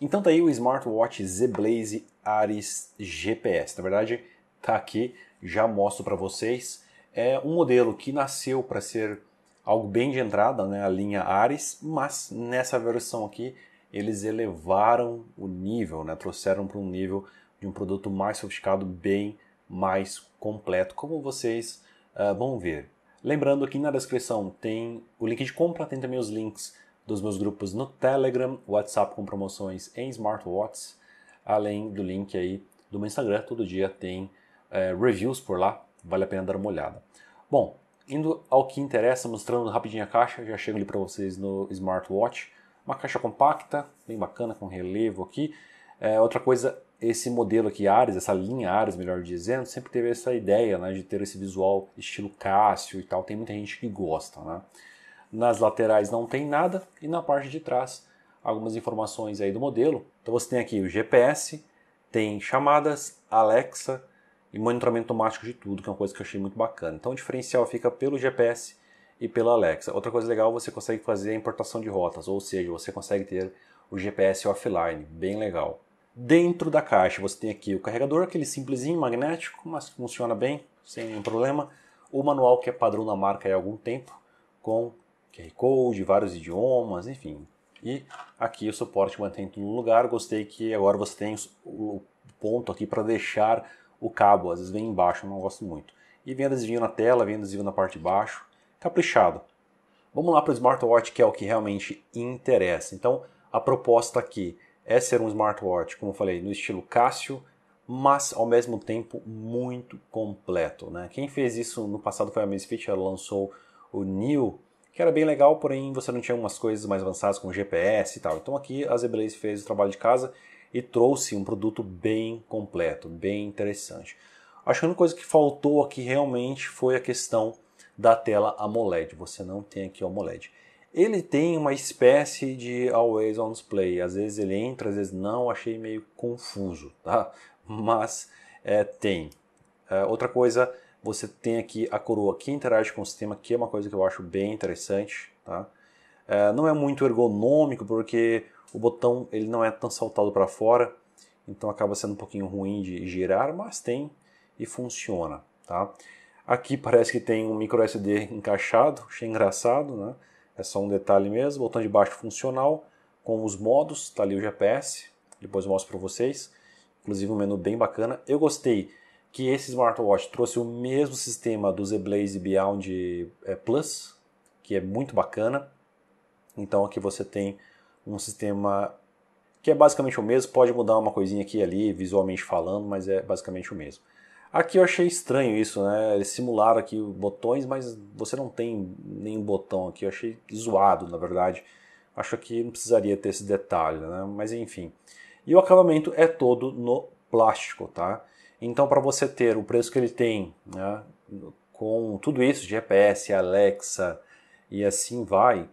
Então tá aí o smartwatch Zblaze Ares GPS. Na verdade, tá aqui, já mostro para vocês. É um modelo que nasceu para ser algo bem de entrada, né, a linha Ares, mas nessa versão aqui eles elevaram o nível, né, trouxeram para um nível de um produto mais sofisticado, bem mais completo, como vocês uh, vão ver. Lembrando que na descrição tem o link de compra, tem também os links dos meus grupos no Telegram, WhatsApp com promoções em smartwatches, além do link aí do meu Instagram. Todo dia tem é, reviews por lá, vale a pena dar uma olhada. Bom, indo ao que interessa, mostrando rapidinho a caixa, já chego ali para vocês no smartwatch. Uma caixa compacta, bem bacana, com relevo aqui. É, outra coisa, esse modelo aqui, Ares, essa linha Ares, melhor dizendo, sempre teve essa ideia né, de ter esse visual estilo Cássio e tal. Tem muita gente que gosta, né? Nas laterais não tem nada e na parte de trás algumas informações aí do modelo. Então você tem aqui o GPS, tem chamadas, Alexa e monitoramento automático de tudo, que é uma coisa que eu achei muito bacana. Então o diferencial fica pelo GPS e pela Alexa. Outra coisa legal, você consegue fazer a importação de rotas, ou seja, você consegue ter o GPS offline, bem legal. Dentro da caixa você tem aqui o carregador, aquele simplesinho magnético, mas que funciona bem, sem nenhum problema. O manual que é padrão na marca há algum tempo, com QR Code, vários idiomas, enfim. E aqui o suporte mantém tudo no lugar. Gostei que agora você tem o ponto aqui para deixar o cabo. Às vezes vem embaixo, não gosto muito. E vem adesivinho na tela, vem adesivo na parte de baixo. Caprichado. Vamos lá para o smartwatch, que é o que realmente interessa. Então, a proposta aqui é ser um smartwatch, como eu falei, no estilo Cássio, mas ao mesmo tempo muito completo. Né? Quem fez isso no passado foi a Misfit, ela lançou o New que era bem legal, porém você não tinha umas coisas mais avançadas como GPS e tal. Então aqui a ZBlaze fez o trabalho de casa e trouxe um produto bem completo, bem interessante. Acho que a única coisa que faltou aqui realmente foi a questão da tela AMOLED. Você não tem aqui o AMOLED. Ele tem uma espécie de always on display. Às vezes ele entra, às vezes não. Achei meio confuso, tá? Mas é, tem. É, outra coisa você tem aqui a coroa que interage com o sistema, que é uma coisa que eu acho bem interessante. Tá? É, não é muito ergonômico, porque o botão ele não é tão saltado para fora, então acaba sendo um pouquinho ruim de girar, mas tem e funciona. Tá? Aqui parece que tem um micro SD encaixado, achei engraçado, né? é só um detalhe mesmo. Botão de baixo funcional, com os modos, tá ali o GPS, depois eu mostro para vocês. Inclusive um menu bem bacana. Eu gostei que esse smartwatch trouxe o mesmo sistema do Zblaze Beyond é, Plus, que é muito bacana. Então aqui você tem um sistema que é basicamente o mesmo, pode mudar uma coisinha aqui e ali, visualmente falando, mas é basicamente o mesmo. Aqui eu achei estranho isso, né? Eles simularam aqui botões, mas você não tem nenhum botão aqui. Eu achei zoado, na verdade. Acho que não precisaria ter esse detalhe, né? Mas enfim. E o acabamento é todo no plástico, tá? Então, para você ter o preço que ele tem, né, com tudo isso, GPS, Alexa e assim vai,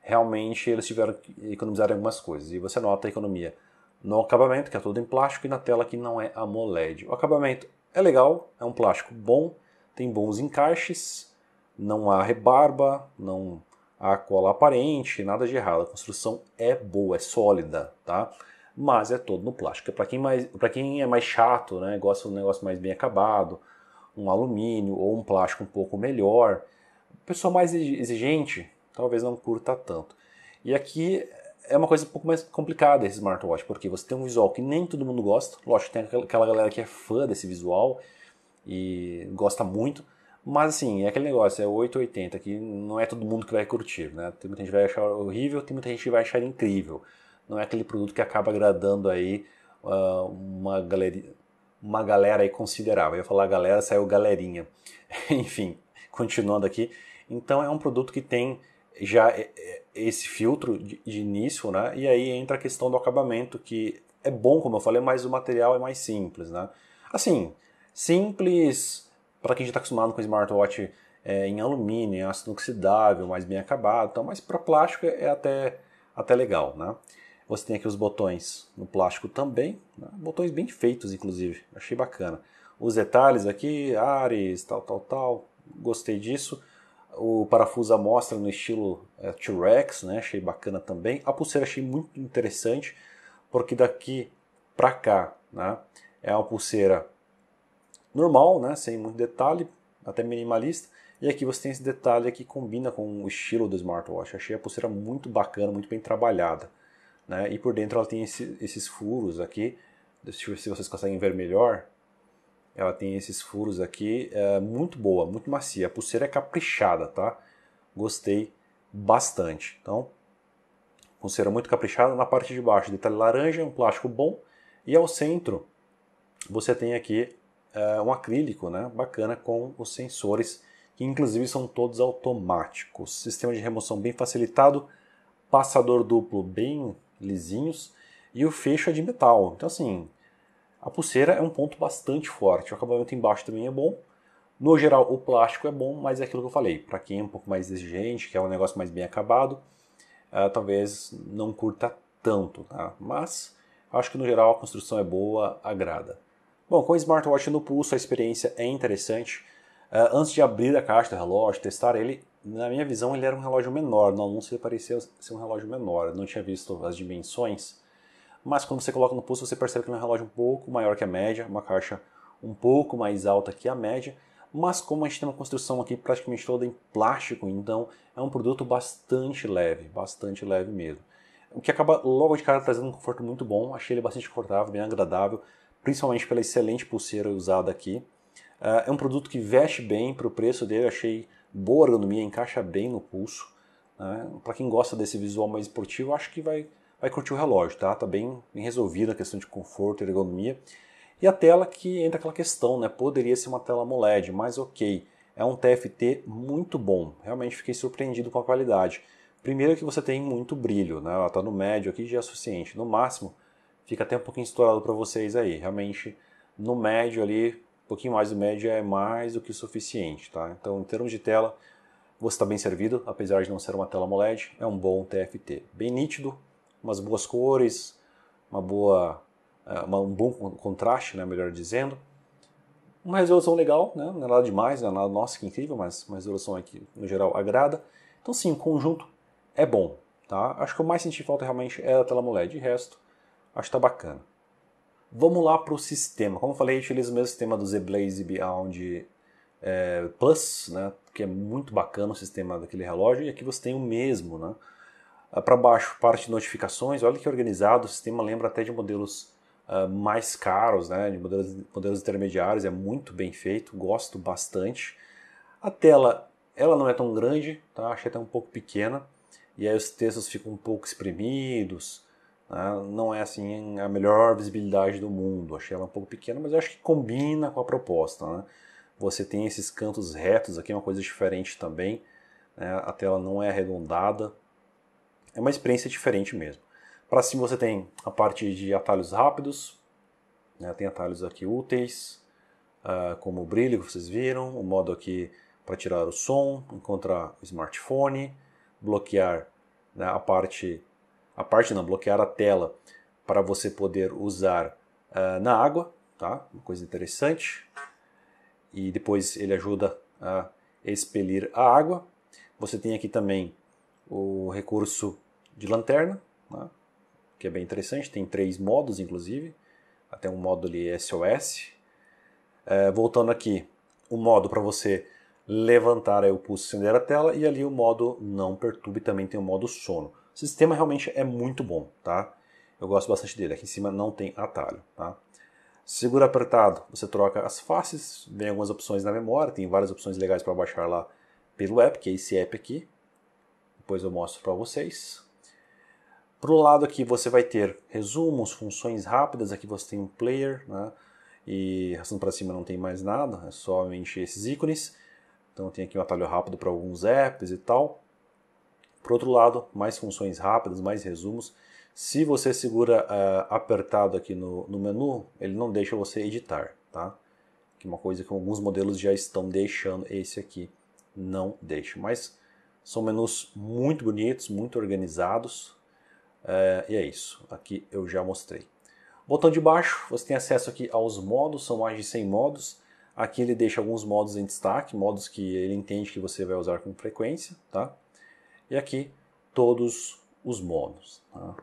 realmente eles tiveram que economizar algumas coisas. E você nota a economia no acabamento, que é todo em plástico, e na tela que não é AMOLED. O acabamento é legal, é um plástico bom, tem bons encaixes, não há rebarba, não há cola aparente, nada de errado. A construção é boa, é sólida, tá? mas é todo no plástico. É Para quem, quem é mais chato, né, gosta de um negócio mais bem acabado, um alumínio ou um plástico um pouco melhor, pessoa mais exigente talvez não curta tanto. E aqui é uma coisa um pouco mais complicada esse smartwatch, porque você tem um visual que nem todo mundo gosta, lógico, tem aquela galera que é fã desse visual e gosta muito, mas assim, é aquele negócio, é 880, que não é todo mundo que vai curtir, né? Tem muita gente que vai achar horrível, tem muita gente que vai achar incrível não é aquele produto que acaba agradando aí uh, uma galeria uma galera aí considerável. Eu ia falar galera, saiu galerinha. Enfim, continuando aqui. Então é um produto que tem já é, é, esse filtro de, início, né? E aí entra a questão do acabamento, que é bom, como eu falei, mas o material é mais simples, né? Assim, simples para quem já está acostumado com smartwatch é, em alumínio, em ácido oxidável, mais bem acabado, então, mas para plástico é, é até, até legal, né? Você tem aqui os botões no plástico também, né? botões bem feitos, inclusive, achei bacana. Os detalhes aqui, Ares, tal, tal, tal, gostei disso. O parafuso amostra no estilo é, T-Rex, né? achei bacana também. A pulseira achei muito interessante, porque daqui para cá né? é uma pulseira normal, né? sem muito detalhe, até minimalista. E aqui você tem esse detalhe que combina com o estilo do smartwatch. Achei a pulseira muito bacana, muito bem trabalhada né? E por dentro ela tem esse, esses furos aqui, se vocês conseguem ver melhor, ela tem esses furos aqui, é muito boa, muito macia. A pulseira é caprichada, tá? Gostei bastante. Então, pulseira muito caprichada. Na parte de baixo, detalhe laranja, um plástico bom. E ao centro, você tem aqui é, um acrílico, né? Bacana com os sensores, que inclusive são todos automáticos. Sistema de remoção bem facilitado. Passador duplo bem lisinhos, e o fecho é de metal. Então, assim, a pulseira é um ponto bastante forte. O acabamento embaixo também é bom. No geral, o plástico é bom, mas é aquilo que eu falei. Para quem é um pouco mais exigente, quer um negócio mais bem acabado, uh, talvez não curta tanto. Tá? Mas acho que no geral a construção é boa, agrada. Bom, com o smartwatch no pulso, a experiência é interessante. Uh, antes de abrir a caixa do relógio, testar ele, na minha visão, ele era um relógio menor. No anúncio ele parecia ser um relógio menor. Eu não tinha visto as dimensões. Mas quando você coloca no pulso, você percebe que é um relógio um pouco maior que a média, uma caixa um pouco mais alta que a média. Mas como a gente tem uma construção aqui praticamente toda em plástico, então é um produto bastante leve, bastante leve mesmo. O que acaba logo de cara trazendo um conforto muito bom. Achei ele bastante confortável, bem agradável, principalmente pela excelente pulseira usada aqui. Ah, é um produto que veste bem para o preço dele, achei boa ergonomia, encaixa bem no pulso. Né? Para quem gosta desse visual mais esportivo, acho que vai, vai curtir o relógio, tá? Tá bem, bem resolvida a questão de conforto e ergonomia. E a tela que entra aquela questão, né? Poderia ser uma tela AMOLED, mas ok. É um TFT muito bom. Realmente fiquei surpreendido com a qualidade. Primeiro que você tem muito brilho, né? Ela tá no médio aqui já é suficiente. No máximo, fica até um pouquinho estourado para vocês aí. Realmente, no médio ali, pouquinho mais do médio é mais do que o suficiente, tá? Então, em termos de tela, você está bem servido, apesar de não ser uma tela AMOLED, é um bom TFT. Bem nítido, umas boas cores, uma boa, é, uma, um bom contraste, né, melhor dizendo. Uma resolução legal, né? não é nada demais, não é nada, nossa, que incrível, mas uma resolução aqui, no geral, agrada. Então, sim, o conjunto é bom, tá? Acho que o mais senti falta realmente é a tela AMOLED, de resto, acho que tá bacana. Vamos lá para o sistema. Como eu falei, utiliza o mesmo sistema do ZBlaze Beyond é, Plus, né? que é muito bacana o sistema daquele relógio, e aqui você tem o mesmo. Né? Ah, para baixo, parte de notificações, olha que organizado, o sistema lembra até de modelos uh, mais caros, né? de modelos, modelos intermediários, é muito bem feito, gosto bastante. A tela, ela não é tão grande, tá? achei até um pouco pequena, e aí os textos ficam um pouco espremidos, né? Não é assim a melhor visibilidade do mundo, achei ela um pouco pequena, mas eu acho que combina com a proposta. Né? Você tem esses cantos retos aqui, é uma coisa diferente também. Né? A tela não é arredondada, é uma experiência diferente mesmo. Para cima você tem a parte de atalhos rápidos, né? tem atalhos aqui úteis, ah, como o brilho que vocês viram, o modo aqui para tirar o som, encontrar o smartphone, bloquear né, a parte a parte não, bloquear a tela para você poder usar uh, na água, tá? Uma coisa interessante. E depois ele ajuda a expelir a água. Você tem aqui também o recurso de lanterna, né? que é bem interessante. Tem três modos, inclusive. Até um modo ali SOS. É, voltando aqui, o um modo para você levantar aí é o pulso e acender a tela. E ali o modo não perturbe também tem o modo sono. O sistema realmente é muito bom, tá? Eu gosto bastante dele. Aqui em cima não tem atalho, tá? Segura apertado, você troca as faces, vem algumas opções na memória, tem várias opções legais para baixar lá pelo app, que é esse app aqui. Depois eu mostro para vocês. Pro lado aqui você vai ter resumos, funções rápidas, aqui você tem um player, né? E arrastando para cima não tem mais nada, é só esses ícones. Então tem aqui um atalho rápido para alguns apps e tal. Por outro lado, mais funções rápidas, mais resumos. Se você segura uh, apertado aqui no, no menu, ele não deixa você editar, tá? Que é uma coisa que alguns modelos já estão deixando, esse aqui não deixa. Mas são menus muito bonitos, muito organizados. Uh, e é isso, aqui eu já mostrei. Botão de baixo, você tem acesso aqui aos modos, são mais de 100 modos. Aqui ele deixa alguns modos em destaque, modos que ele entende que você vai usar com frequência, tá? E aqui todos os modos. Tá?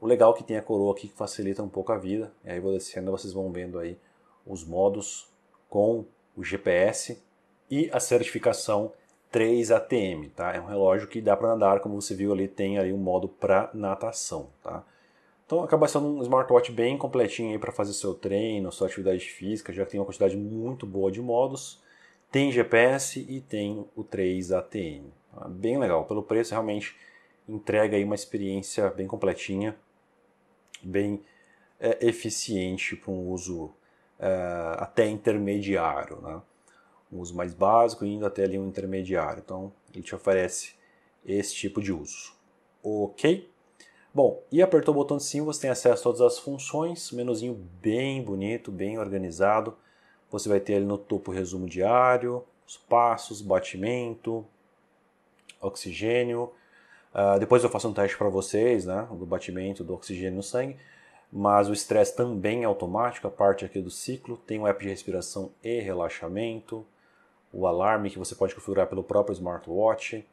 O legal é que tem a coroa aqui que facilita um pouco a vida. E aí vou descendo, vocês vão vendo aí os modos com o GPS e a certificação 3 ATM, tá? É um relógio que dá para andar, como você viu ali, tem ali um modo para natação, tá? Então acaba sendo um smartwatch bem completinho aí para fazer seu treino, sua atividade física, já que tem uma quantidade muito boa de modos, tem GPS e tem o 3 ATM. Ah, bem legal. Pelo preço, realmente entrega aí uma experiência bem completinha, bem é, eficiente para um uso é, até intermediário, né? um uso mais básico indo até ali um intermediário. Então ele te oferece esse tipo de uso. Ok? Bom, e apertou o botão de sim, você tem acesso a todas as funções, menuzinho bem bonito, bem organizado. Você vai ter ali no topo o resumo diário, os passos, batimento, oxigênio. Uh, depois eu faço um teste para vocês, né, do batimento do oxigênio no sangue. Mas o estresse também é automático, a parte aqui do ciclo. Tem o app de respiração e relaxamento. O alarme que você pode configurar pelo próprio smartwatch.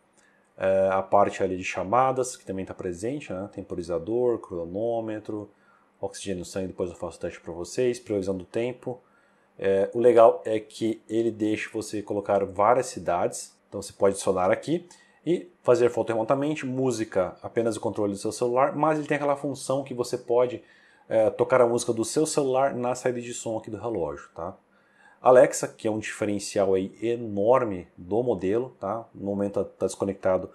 Uh, a parte ali de chamadas, que também está presente, né, temporizador, cronômetro, oxigênio no sangue, depois eu faço o teste para vocês, previsão do tempo. É, o legal é que ele deixa você colocar várias cidades, então você pode adicionar aqui. E fazer foto remotamente, música, apenas o controle do seu celular, mas ele tem aquela função que você pode é, tocar a música do seu celular na saída de som aqui do relógio, tá? Alexa, que é um diferencial aí enorme do modelo, tá? No momento está desconectado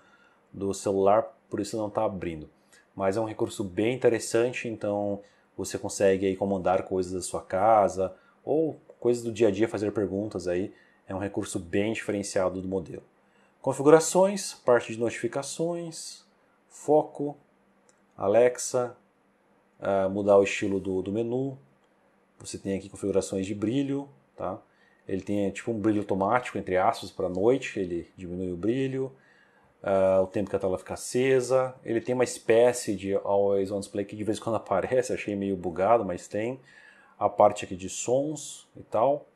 do celular, por isso não está abrindo. Mas é um recurso bem interessante, então você consegue aí comandar coisas da sua casa ou coisas do dia a dia, fazer perguntas aí. É um recurso bem diferenciado do modelo. Configurações, parte de notificações, foco, Alexa, uh, mudar o estilo do, do menu. Você tem aqui configurações de brilho, tá? Ele tem tipo um brilho automático, entre aspas, para noite, ele diminui o brilho. Uh, o tempo que a tela fica acesa. Ele tem uma espécie de Always On Display que de vez em quando aparece, achei meio bugado, mas tem. A parte aqui de sons e tal.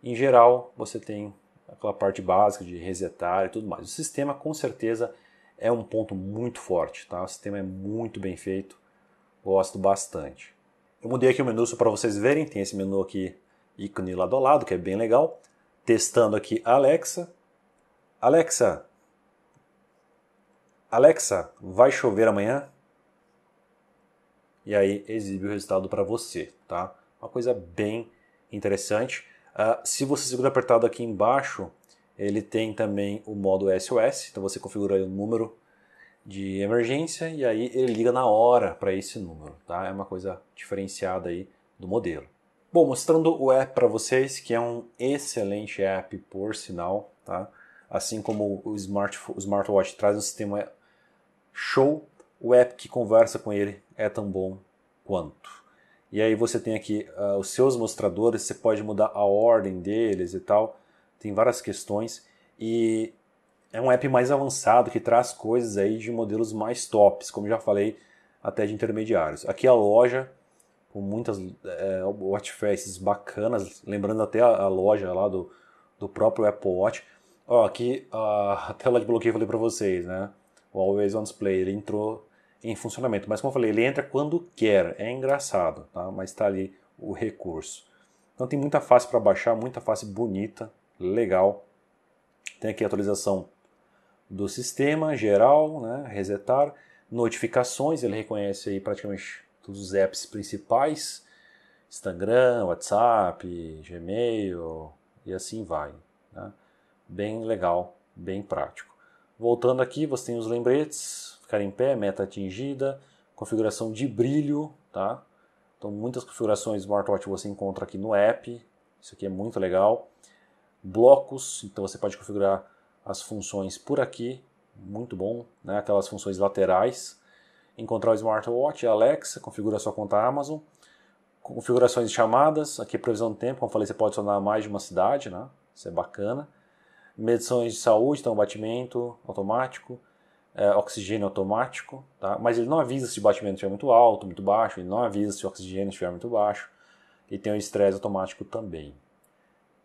Em geral, você tem aquela parte básica de resetar e tudo mais. O sistema com certeza é um ponto muito forte, tá? O sistema é muito bem feito, gosto bastante. Eu mudei aqui o menu só para vocês verem, tem esse menu aqui, ícone lado a lado, que é bem legal. Testando aqui Alexa. Alexa, Alexa, vai chover amanhã? E aí exibe o resultado para você, tá? Uma coisa bem interessante. Uh, se você segura apertado aqui embaixo, ele tem também o modo SOS, então você configura o número de emergência e aí ele liga na hora para esse número, tá? É uma coisa diferenciada aí do modelo. Bom, mostrando o app para vocês, que é um excelente app por sinal, tá? Assim como o, smart, o smartwatch traz um sistema show, o app que conversa com ele é tão bom quanto. E aí você tem aqui uh, os seus mostradores, você pode mudar a ordem deles e tal. Tem várias questões. E é um app mais avançado que traz coisas aí de modelos mais tops, como já falei, até de intermediários. Aqui a loja com muitas é, watchfaces bacanas, lembrando até a, a, loja lá do, do próprio Apple Watch. Ó, aqui a, a tela de bloqueio eu falei para vocês, né? O Always On Display, ele entrou em funcionamento. Mas como eu falei, ele entra quando quer, é engraçado, tá? mas está ali o recurso. Então tem muita face para baixar, muita face bonita, legal. Tem aqui a atualização do sistema geral, né? resetar, notificações, ele reconhece aí praticamente todos os apps principais, Instagram, WhatsApp, Gmail e assim vai. Né? Bem legal, bem prático. Voltando aqui, você tem os lembretes, ficar em pé, meta atingida, configuração de brilho, tá? Então muitas configurações smartwatch você encontra aqui no app, isso aqui é muito legal. Blocos, então você pode configurar as funções por aqui, muito bom, né? Aquelas funções laterais. Encontrar o smartwatch, Alexa, configura sua conta Amazon. Configurações de chamadas, aqui é previsão de tempo, como falei, você pode sonar mais de uma cidade, né? Isso é bacana. Medições de saúde, então batimento automático, é, oxigênio automático, tá? mas ele não avisa se o batimento estiver muito alto, muito baixo, ele não avisa se o oxigênio estiver muito baixo, e tem o estresse automático também.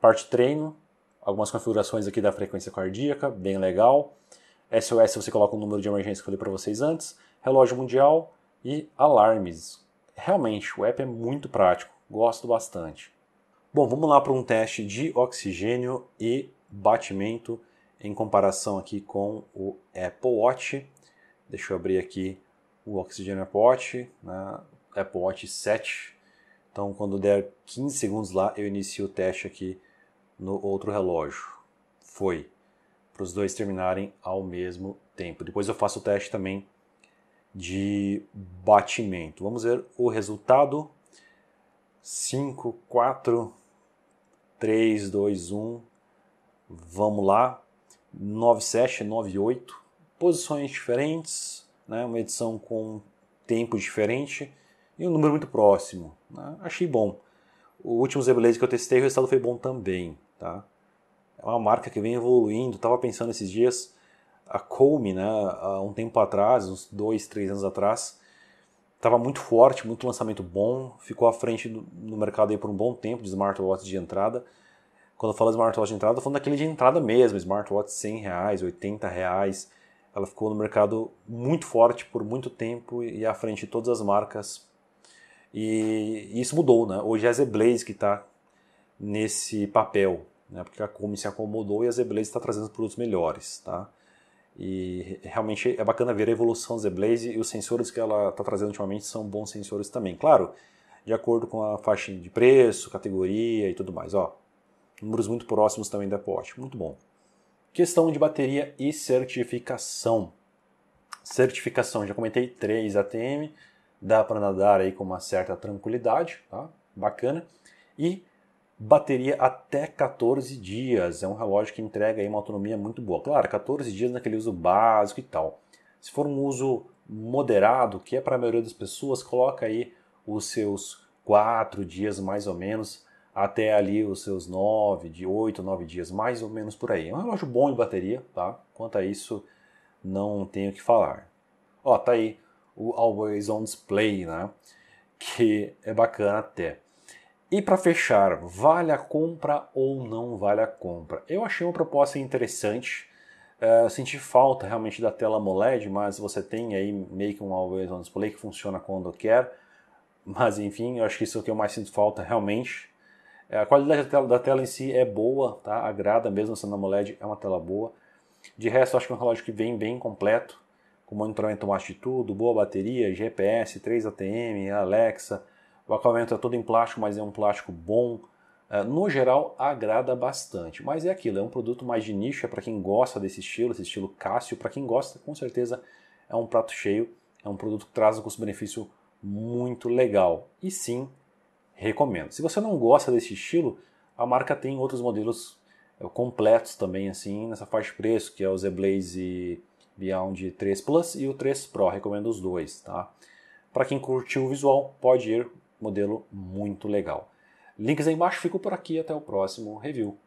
Parte treino, algumas configurações aqui da frequência cardíaca, bem legal. SOS você coloca o número de emergência que eu falei para vocês antes, relógio mundial e alarmes. Realmente, o app é muito prático, gosto bastante. Bom, vamos lá para um teste de oxigênio e batimento em comparação aqui com o Apple Watch. Deixa eu abrir aqui o Oxygen Apple Watch, né? Apple Watch 7. Então, quando der 15 segundos lá, eu inicio o teste aqui no outro relógio. Foi. Para os dois terminarem ao mesmo tempo. Depois eu faço o teste também de batimento. Vamos ver o resultado. 5, 4, 3, 2, 1. Vamos lá. 97, 98, posições diferentes, né? uma edição com tempo diferente e um número muito próximo. Né? Achei bom. O último Zeblaze que eu testei, o resultado foi bom também. Tá? É uma marca que vem evoluindo. Estava pensando esses dias, a Colme, né, há um tempo atrás, uns dois, três anos atrás, estava muito forte, muito lançamento bom, ficou à frente do, no mercado aí por um bom tempo de smartwatch de entrada quando eu falo smartwatch de entrada, eu tô falando daquele de entrada mesmo, smartwatch 100 reais, 80 reais. Ela ficou no mercado muito forte por muito tempo e à frente de todas as marcas. E isso mudou, né? Hoje é a Zeblaze que está nesse papel, né? Porque a Come se acomodou e a Zeblaze está trazendo produtos melhores, tá? E realmente é bacana ver a evolução da Zeblaze e os sensores que ela está trazendo ultimamente são bons sensores também. Claro, de acordo com a faixa de preço, categoria e tudo mais. Ó, números muito próximos também da Porsche, muito bom. Questão de bateria e certificação. Certificação, já comentei três ATM, dá para nadar aí com uma certa tranquilidade, tá? Bacana. E bateria até 14 dias, é um relógio que entrega aí uma autonomia muito boa. Claro, 14 dias naquele uso básico e tal. Se for um uso moderado, que é para a maioria das pessoas, coloca aí os seus 4 dias mais ou menos até ali os seus 9, de 8, 9 dias, mais ou menos por aí. É um relógio bom de bateria, tá? Quanto a isso, não tenho o que falar. Ó, tá aí o Always On Display, né? Que é bacana até. E para fechar, vale a compra ou não vale a compra? Eu achei uma proposta interessante. Uh, senti falta realmente da tela AMOLED, mas você tem aí meio que um Always On Display que funciona quando quer. Mas enfim, eu acho que isso é o que eu mais sinto falta realmente é, a qualidade da tela, da tela, em si é boa, tá? agrada mesmo sendo AMOLED, é uma tela boa. De resto, acho que é um relógio que vem bem completo, com monitoramento automático de tudo, boa bateria, GPS, 3 ATM, Alexa. O acabamento é todo em plástico, mas é um plástico bom. É, no geral, agrada bastante, mas é aquilo, é um produto mais de nicho, é para quem gosta desse estilo, esse estilo Cássio, para quem gosta, com certeza é um prato cheio, é um produto que traz um custo-benefício muito legal. E sim, recomendo. Se você não gosta desse estilo, a marca tem outros modelos eh, completos também, assim, nessa faixa de preço, que é o Z Blaze Beyond 3 Plus e o 3 Pro, recomendo os dois, tá? Para quem curtiu o visual, pode ir, modelo muito legal. Links aí embaixo, fico por aqui, até o próximo review.